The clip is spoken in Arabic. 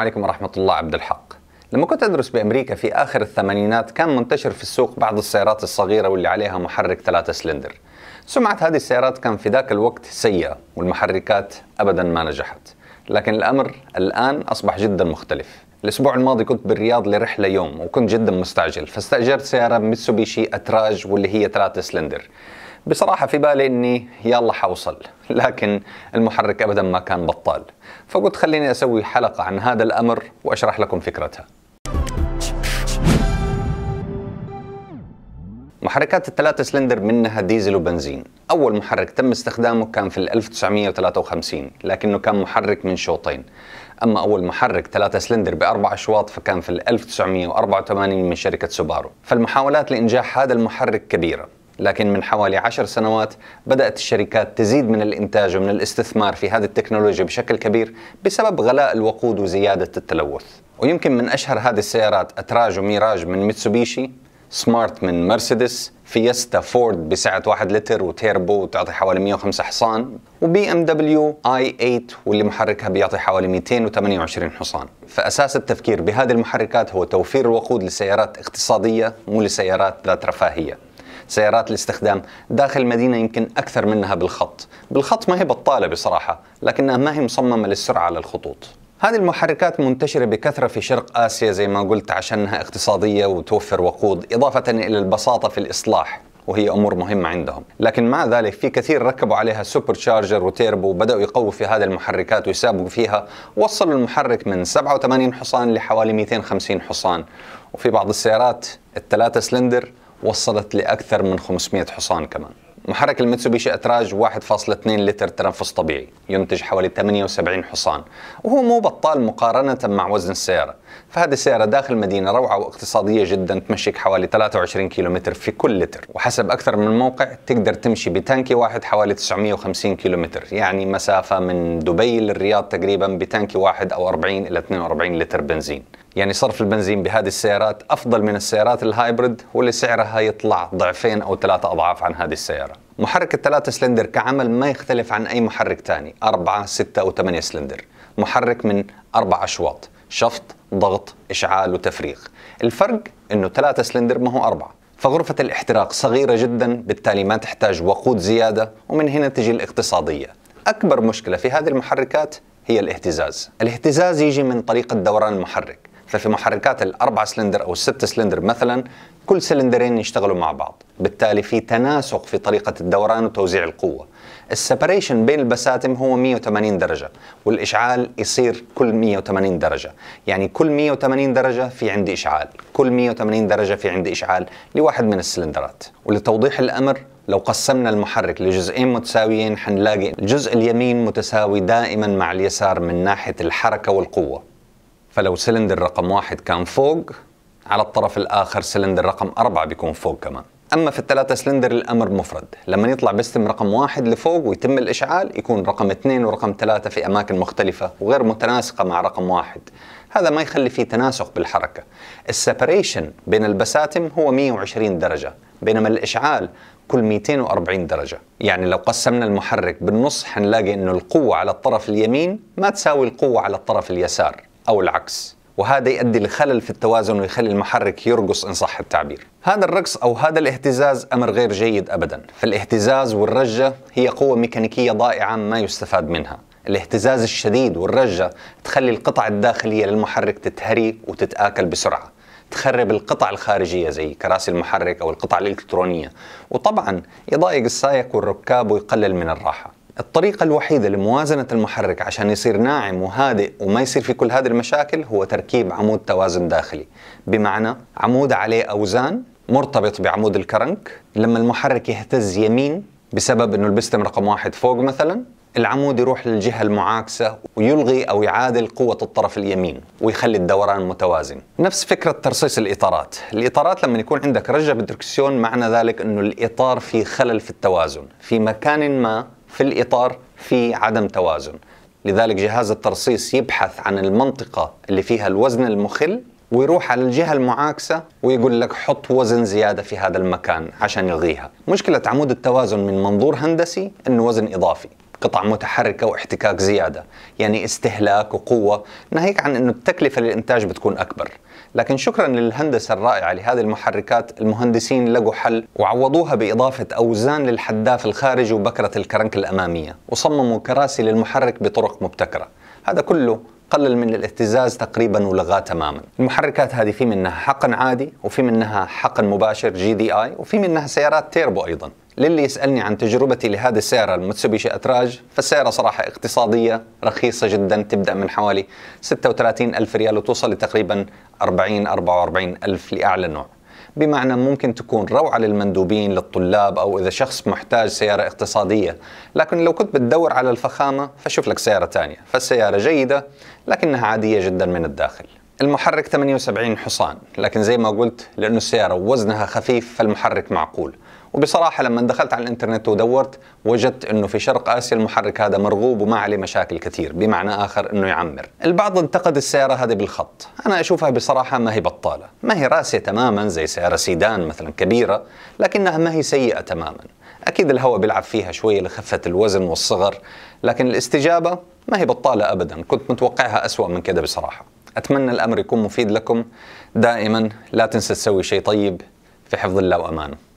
عليكم ورحمة الله عبد الحق لما كنت أدرس بأمريكا في آخر الثمانينات كان منتشر في السوق بعض السيارات الصغيرة واللي عليها محرك ثلاثة سلندر سمعة هذه السيارات كان في ذاك الوقت سيئة والمحركات أبدا ما نجحت لكن الأمر الآن أصبح جدا مختلف الأسبوع الماضي كنت بالرياض لرحلة يوم وكنت جدا مستعجل فاستأجرت سيارة ميتسوبيشي أتراج واللي هي ثلاثة سلندر بصراحة في بالي اني يلا حوصل لكن المحرك ابدا ما كان بطال فقلت خليني اسوي حلقة عن هذا الامر واشرح لكم فكرتها محركات الثلاثة سلندر منها ديزل وبنزين أول محرك تم استخدامه كان في 1953 لكنه كان محرك من شوطين أما أول محرك ثلاثة سلندر بأربع أشواط فكان في 1984 من شركة سوبارو فالمحاولات لإنجاح هذا المحرك كبيرة لكن من حوالي عشر سنوات بدأت الشركات تزيد من الإنتاج ومن الاستثمار في هذه التكنولوجيا بشكل كبير بسبب غلاء الوقود وزيادة التلوث ويمكن من أشهر هذه السيارات أتراج وميراج من ميتسوبيشي سمارت من مرسيدس فيستا فورد بسعة 1 لتر وتيربو وتعطي حوالي 105 حصان وبي ام دبليو اي 8 واللي محركها بيعطي حوالي 228 حصان فأساس التفكير بهذه المحركات هو توفير الوقود لسيارات اقتصادية مو لسيارات ذات رفاهية سيارات الاستخدام داخل المدينة يمكن أكثر منها بالخط بالخط ما هي بطالة بصراحة لكنها ما هي مصممة للسرعة على الخطوط هذه المحركات منتشرة بكثرة في شرق آسيا زي ما قلت عشانها اقتصادية وتوفر وقود إضافة إلى البساطة في الإصلاح وهي امور مهمه عندهم، لكن مع ذلك في كثير ركبوا عليها سوبر تشارجر وتيربو وبداوا يقووا في هذه المحركات ويسابقوا فيها، وصلوا المحرك من 87 حصان لحوالي 250 حصان، وفي بعض السيارات الثلاثه سلندر وصلت لأكثر من 500 حصان كمان محرك المتسوبيشي اتراج 1.2 لتر تنفس طبيعي ينتج حوالي 78 حصان وهو مو بطال مقارنة مع وزن السيارة فهذه السيارة داخل مدينة روعة واقتصادية جدا تمشيك حوالي 23 كيلومتر في كل لتر وحسب أكثر من موقع تقدر تمشي بتانكي واحد حوالي 950 كيلومتر يعني مسافة من دبي للرياض تقريبا بتانكي واحد أو 40 إلى 42 لتر بنزين يعني صرف البنزين بهذه السيارات أفضل من السيارات الهايبرد واللي سعرها يطلع ضعفين أو ثلاثة أضعاف عن هذه السيارة محرك الثلاثة سلندر كعمل ما يختلف عن أي محرك تاني أربعة ستة أو ثمانية سلندر محرك من أربع أشواط شفط ضغط اشعال وتفريغ الفرق انه ثلاثة سلندر ما هو أربعة فغرفة الاحتراق صغيرة جدا بالتالي ما تحتاج وقود زيادة ومن هنا تجي الاقتصادية أكبر مشكلة في هذه المحركات هي الاهتزاز الاهتزاز يجي من طريقة دوران المحرك ففي محركات الأربع سلندر أو الست سلندر مثلا كل سلندرين يشتغلوا مع بعض بالتالي في تناسق في طريقة الدوران وتوزيع القوة السبريشن بين البساتم هو 180 درجه والاشعال يصير كل 180 درجه يعني كل 180 درجه في عندي اشعال كل 180 درجه في عندي اشعال لواحد من السلندرات ولتوضيح الامر لو قسمنا المحرك لجزئين متساويين حنلاقي الجزء اليمين متساوي دائما مع اليسار من ناحيه الحركه والقوه فلو سلندر رقم واحد كان فوق على الطرف الآخر سلندر رقم أربعة بيكون فوق كمان اما في الثلاثه سلندر الامر مفرد لما يطلع بستم رقم واحد لفوق ويتم الاشعال يكون رقم اثنين ورقم ثلاثه في اماكن مختلفه وغير متناسقه مع رقم واحد هذا ما يخلي فيه تناسق بالحركه السبريشن بين البساتم هو 120 درجه بينما الاشعال كل 240 درجه يعني لو قسمنا المحرك بالنص حنلاقي انه القوه على الطرف اليمين ما تساوي القوه على الطرف اليسار او العكس وهذا يؤدي لخلل في التوازن ويخلي المحرك يرقص إن صح التعبير هذا الرقص أو هذا الاهتزاز أمر غير جيد أبدا فالاهتزاز والرجة هي قوة ميكانيكية ضائعة ما يستفاد منها الاهتزاز الشديد والرجة تخلي القطع الداخلية للمحرك تتهري وتتآكل بسرعة تخرب القطع الخارجية زي كراسي المحرك أو القطع الإلكترونية وطبعا يضايق السائق والركاب ويقلل من الراحة الطريقة الوحيدة لموازنة المحرك عشان يصير ناعم وهادئ وما يصير في كل هذه المشاكل هو تركيب عمود توازن داخلي بمعنى عمود عليه أوزان مرتبط بعمود الكرنك لما المحرك يهتز يمين بسبب انه البستم رقم واحد فوق مثلا العمود يروح للجهة المعاكسة ويلغي أو يعادل قوة الطرف اليمين ويخلي الدوران متوازن نفس فكرة ترصيص الإطارات الإطارات لما يكون عندك رجة بالدركسيون معنى ذلك أنه الإطار في خلل في التوازن في مكان ما في الإطار في عدم توازن لذلك جهاز الترصيص يبحث عن المنطقة اللي فيها الوزن المخل ويروح على الجهة المعاكسة ويقول لك حط وزن زيادة في هذا المكان عشان يلغيها مشكلة عمود التوازن من منظور هندسي أنه وزن إضافي قطع متحركه واحتكاك زياده يعني استهلاك وقوه ناهيك عن انه التكلفه للانتاج بتكون اكبر لكن شكرا للهندسه الرائعه لهذه المحركات المهندسين لقوا حل وعوضوها باضافه اوزان للحداف الخارجي وبكره الكرنك الاماميه وصمموا كراسي للمحرك بطرق مبتكره هذا كله قلل من الاهتزاز تقريبا ولغاه تماما المحركات هذه في منها حقن عادي وفي منها حقن مباشر جي دي اي وفي منها سيارات تيربو ايضا للي يسألني عن تجربتي لهذه السيارة المتسوبيشي أتراج فالسيارة صراحة اقتصادية رخيصة جدا تبدأ من حوالي 36 ألف ريال وتوصل لتقريبا 40 44 ألف لأعلى نوع بمعنى ممكن تكون روعة للمندوبين للطلاب أو إذا شخص محتاج سيارة اقتصادية لكن لو كنت بتدور على الفخامة فشوف لك سيارة تانية فالسيارة جيدة لكنها عادية جدا من الداخل المحرك 78 حصان لكن زي ما قلت لأنه السيارة وزنها خفيف فالمحرك معقول وبصراحة لما دخلت على الإنترنت ودورت وجدت أنه في شرق آسيا المحرك هذا مرغوب وما عليه مشاكل كثير بمعنى آخر أنه يعمر البعض انتقد السيارة هذه بالخط أنا أشوفها بصراحة ما هي بطالة ما هي راسية تماما زي سيارة سيدان مثلا كبيرة لكنها ما هي سيئة تماما أكيد الهواء بيلعب فيها شوية لخفة الوزن والصغر لكن الاستجابة ما هي بطالة أبدا كنت متوقعها أسوأ من كده بصراحة أتمنى الأمر يكون مفيد لكم دائما لا تنسى تسوي شيء طيب في حفظ الله وأمانه